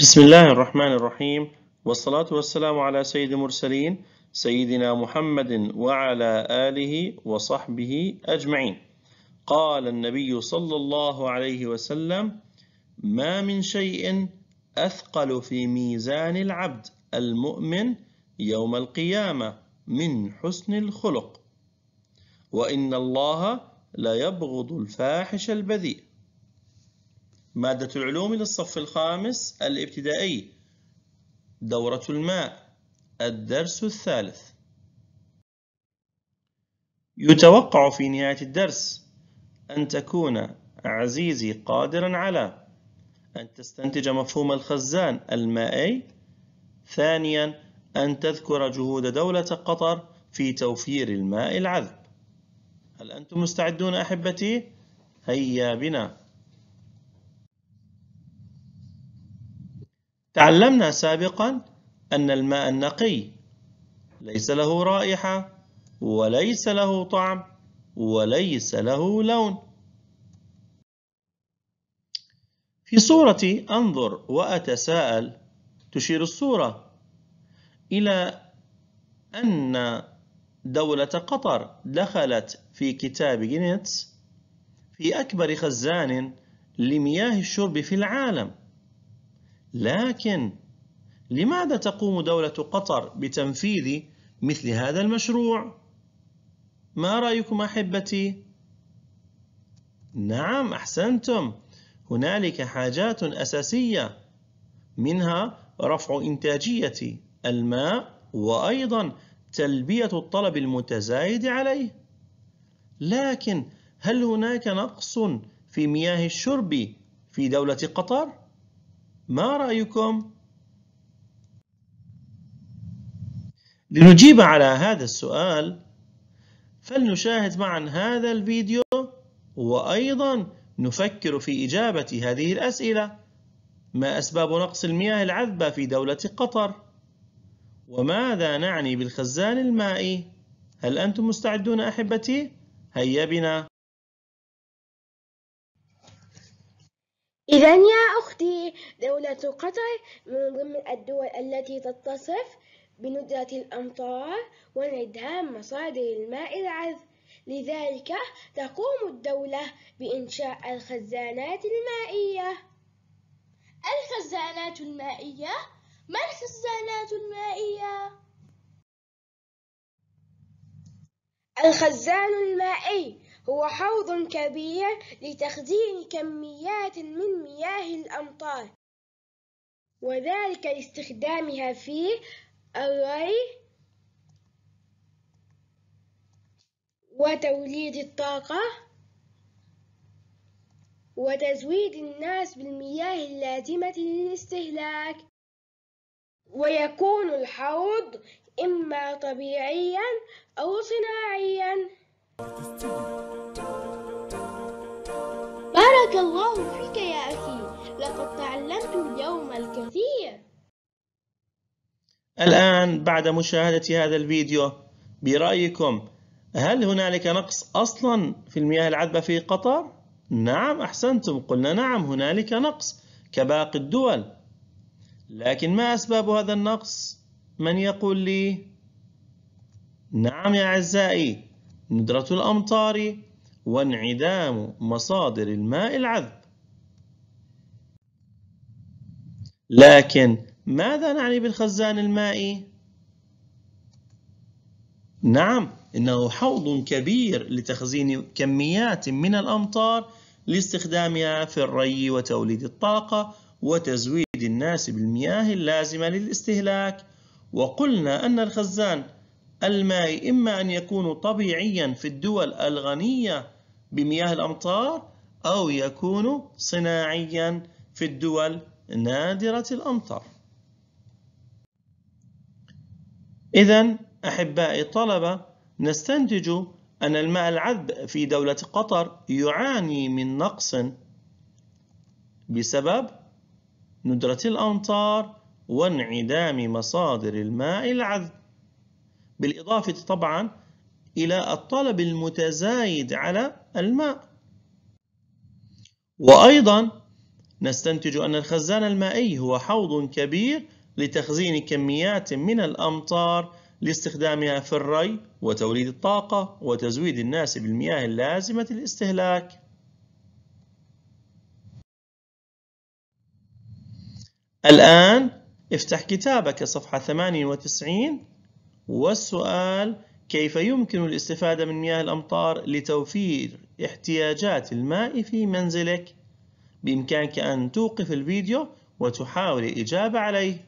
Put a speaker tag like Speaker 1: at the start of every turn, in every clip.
Speaker 1: بسم الله الرحمن الرحيم والصلاة والسلام على سيد المرسلين سيدنا محمد وعلى آله وصحبه أجمعين قال النبي صلى الله عليه وسلم ما من شيء أثقل في ميزان العبد المؤمن يوم القيامة من حسن الخلق وإن الله ليبغض الفاحش البذيء مادة العلوم للصف الخامس الابتدائي دورة الماء الدرس الثالث يتوقع في نهاية الدرس أن تكون عزيزي قادرا على أن تستنتج مفهوم الخزان المائي ثانيا أن تذكر جهود دولة قطر في توفير الماء العذب هل أنتم مستعدون أحبتي؟ هيا بنا تعلمنا سابقا أن الماء النقي ليس له رائحة وليس له طعم وليس له لون في صورة أنظر وأتساءل تشير الصورة إلى أن دولة قطر دخلت في كتاب جينيتس في أكبر خزان لمياه الشرب في العالم لكن لماذا تقوم دولة قطر بتنفيذ مثل هذا المشروع؟ ما رأيكم أحبتي؟ نعم أحسنتم هنالك حاجات أساسية منها رفع إنتاجية الماء وأيضا تلبية الطلب المتزايد عليه لكن هل هناك نقص في مياه الشرب في دولة قطر؟ ما رأيكم؟ لنجيب على هذا السؤال فلنشاهد معا هذا الفيديو وأيضا نفكر في إجابة هذه الأسئلة ما أسباب نقص المياه العذبة في دولة قطر؟ وماذا نعني بالخزان المائي؟ هل أنتم مستعدون أحبتي؟ هيا بنا
Speaker 2: إذا يا أختي دولة قطر من ضمن الدول التي تتصف بندرة الأمطار وانعدام مصادر الماء العذب لذلك تقوم الدولة بإنشاء الخزانات المائية الخزانات المائية؟ ما الخزانات المائية؟ الخزان المائي هو حوض كبير لتخزين كميات من مياه الأمطار وذلك لاستخدامها في الري وتوليد الطاقة وتزويد الناس بالمياه اللازمة للاستهلاك ويكون الحوض إما طبيعيا أو صناعيا بارك الله فيك يا أخي لقد تعلمت اليوم الكثير
Speaker 1: الآن بعد مشاهدة هذا الفيديو برأيكم هل هنالك نقص أصلا في المياه العذبة في قطر؟ نعم أحسنتم قلنا نعم هنالك نقص كباقي الدول لكن ما أسباب هذا النقص؟ من يقول لي؟ نعم يا أعزائي ندرة الأمطار وانعدام مصادر الماء العذب لكن ماذا نعني بالخزان المائي؟ نعم إنه حوض كبير لتخزين كميات من الأمطار لاستخدامها في الري وتوليد الطاقة وتزويد الناس بالمياه اللازمة للاستهلاك وقلنا أن الخزان الماء إما أن يكون طبيعيا في الدول الغنية بمياه الأمطار أو يكون صناعيا في الدول نادرة الأمطار إذا أحبائي الطلبة نستنتج أن الماء العذب في دولة قطر يعاني من نقص بسبب ندرة الأمطار وانعدام مصادر الماء العذب بالإضافة طبعا إلى الطلب المتزايد على الماء وأيضا نستنتج أن الخزان المائي هو حوض كبير لتخزين كميات من الأمطار لاستخدامها في الري وتوليد الطاقة وتزويد الناس بالمياه اللازمة للاستهلاك الآن افتح كتابك صفحة 98 والسؤال كيف يمكن الاستفادة من مياه الأمطار لتوفير احتياجات الماء في منزلك؟ بإمكانك أن توقف الفيديو وتحاول الإجابة عليه.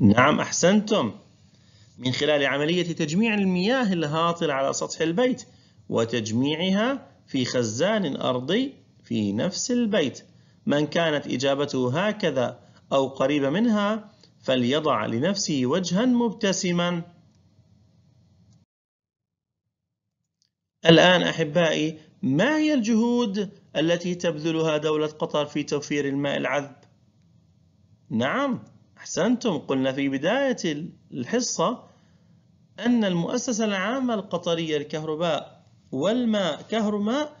Speaker 1: نعم أحسنتم. من خلال عملية تجميع المياه الهاطلة على سطح البيت وتجميعها في خزان أرضي في نفس البيت. من كانت إجابته هكذا أو قريبة منها فليضع لنفسه وجها مبتسما الآن أحبائي ما هي الجهود التي تبذلها دولة قطر في توفير الماء العذب؟ نعم أحسنتم قلنا في بداية الحصة أن المؤسسة العامة القطرية للكهرباء والماء كهرماء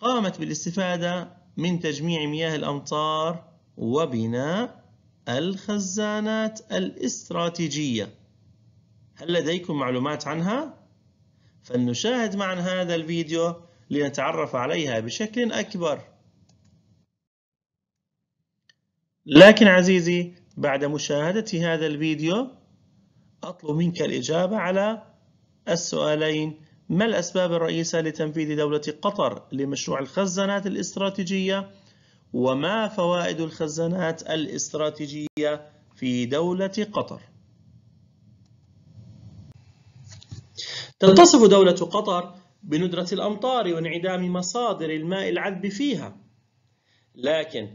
Speaker 1: قامت بالاستفادة من تجميع مياه الأمطار وبناء الخزانات الاستراتيجية هل لديكم معلومات عنها؟ فلنشاهد معا هذا الفيديو لنتعرف عليها بشكل أكبر لكن عزيزي بعد مشاهدة هذا الفيديو أطلب منك الإجابة على السؤالين ما الأسباب الرئيسة لتنفيذ دولة قطر لمشروع الخزانات الاستراتيجية وما فوائد الخزانات الاستراتيجية في دولة قطر تتصف دولة قطر بندرة الأمطار وانعدام مصادر الماء العذب فيها لكن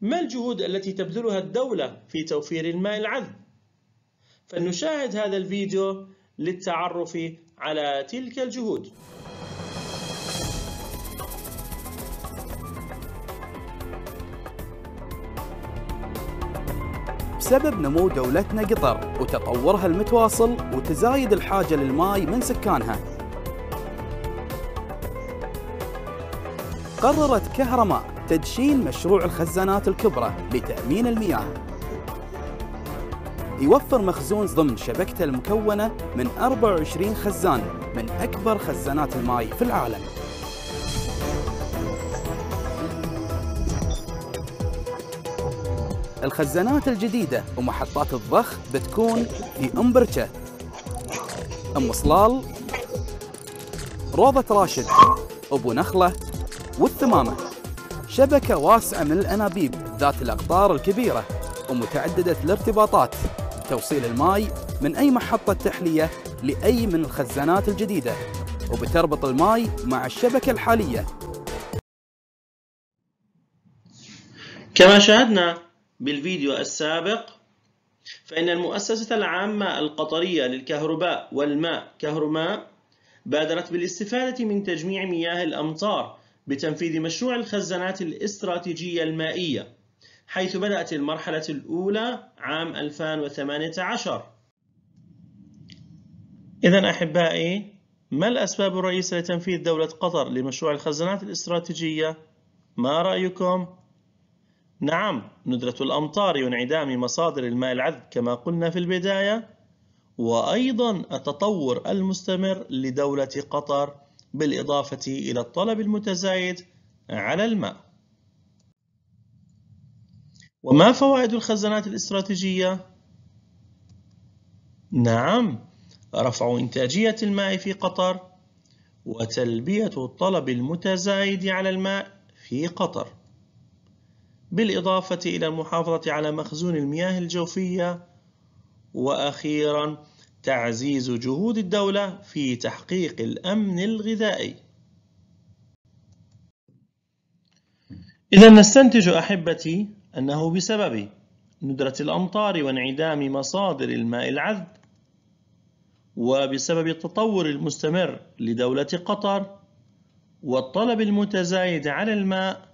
Speaker 1: ما الجهود التي تبذلها الدولة في توفير الماء العذب؟ فلنشاهد هذا الفيديو للتعرف على تلك الجهود بسبب نمو دولتنا قطر وتطورها المتواصل وتزايد الحاجة للماي من سكانها قررت كهرماء تدشين مشروع الخزانات الكبرى لتأمين المياه يوفر مخزون ضمن شبكته المكونة من 24 خزان من أكبر خزانات الماي في العالم الخزانات الجديدة ومحطات الضخ بتكون في أم بركة أم صلال
Speaker 2: روضة راشد أبو نخلة والثمامة
Speaker 1: شبكة واسعة من الأنابيب ذات الأقطار الكبيرة ومتعددة الارتباطات توصيل الماي من أي محطة تحلية لأي من الخزانات الجديدة وبتربط الماي مع الشبكة الحالية كما شاهدنا بالفيديو السابق فإن المؤسسة العامة القطرية للكهرباء والماء كهرماء بادرت بالاستفادة من تجميع مياه الأمطار بتنفيذ مشروع الخزانات الاستراتيجية المائية حيث بدأت المرحلة الأولى عام 2018 إذا أحبائي ما الأسباب الرئيسة لتنفيذ دولة قطر لمشروع الخزانات الاستراتيجية؟ ما رأيكم؟ نعم ندرة الأمطار وانعدام مصادر الماء العذب كما قلنا في البداية وأيضا التطور المستمر لدولة قطر بالإضافة إلى الطلب المتزايد على الماء وما فوائد الخزانات الاستراتيجية؟ نعم رفع إنتاجية الماء في قطر وتلبية الطلب المتزايد على الماء في قطر بالإضافة إلى المحافظة على مخزون المياه الجوفية وأخيرا تعزيز جهود الدولة في تحقيق الأمن الغذائي إذا نستنتج أحبتي أنه بسبب ندرة الأمطار وانعدام مصادر الماء العذب وبسبب التطور المستمر لدولة قطر والطلب المتزايد على الماء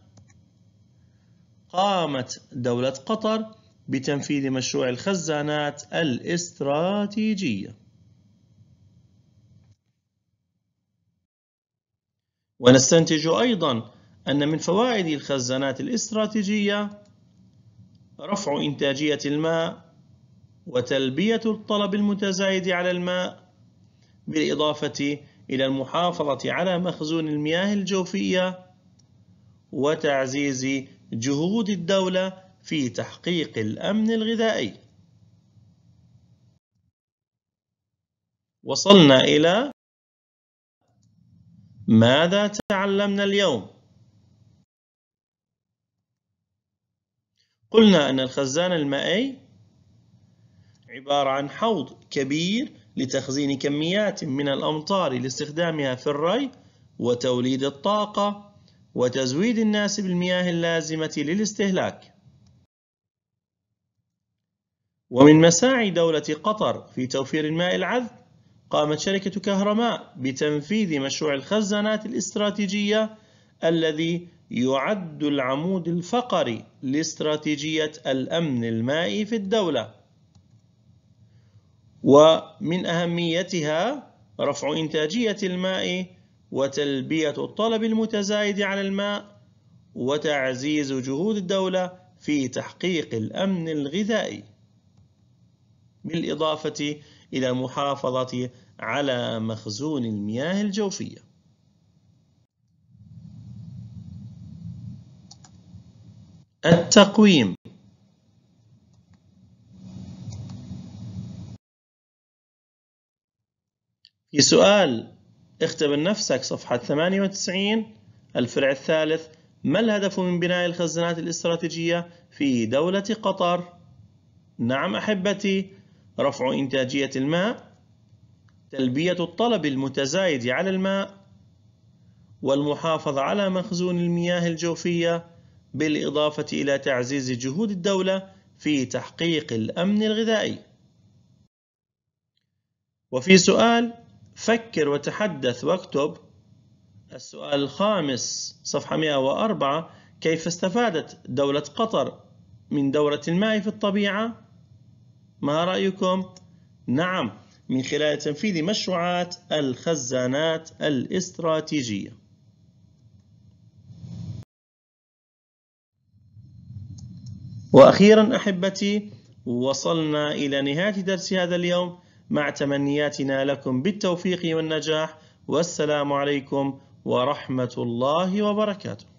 Speaker 1: قامت دولة قطر بتنفيذ مشروع الخزانات الاستراتيجية ونستنتج أيضا أن من فوائد الخزانات الاستراتيجية رفع إنتاجية الماء وتلبية الطلب المتزايد على الماء بالإضافة إلى المحافظة على مخزون المياه الجوفية وتعزيز جهود الدولة في تحقيق الأمن الغذائي. وصلنا إلى ماذا تعلمنا اليوم؟ قلنا أن الخزان المائي عبارة عن حوض كبير لتخزين كميات من الأمطار لاستخدامها في الري وتوليد الطاقة وتزويد الناس بالمياه اللازمة للاستهلاك ومن مساعي دولة قطر في توفير الماء العذب قامت شركة كهرماء بتنفيذ مشروع الخزانات الاستراتيجية الذي يعد العمود الفقري لاستراتيجية الأمن المائي في الدولة ومن أهميتها رفع إنتاجية الماء وتلبية الطلب المتزايد على الماء وتعزيز جهود الدولة في تحقيق الأمن الغذائي بالإضافة إلى محافظة على مخزون المياه الجوفيه التقويم في سؤال اختبر نفسك صفحة 98 الفرع الثالث ما الهدف من بناء الخزانات الاستراتيجية في دولة قطر؟ نعم أحبتي رفع إنتاجية الماء تلبية الطلب المتزايد على الماء والمحافظة على مخزون المياه الجوفية بالإضافة إلى تعزيز جهود الدولة في تحقيق الأمن الغذائي وفي سؤال فكر وتحدث واكتب السؤال الخامس صفحة 104 كيف استفادت دولة قطر من دورة الماء في الطبيعة؟ ما رأيكم؟ نعم من خلال تنفيذ مشروعات الخزانات الاستراتيجية وأخيرا أحبتي وصلنا إلى نهاية درس هذا اليوم مع تمنياتنا لكم بالتوفيق والنجاح والسلام عليكم ورحمة الله وبركاته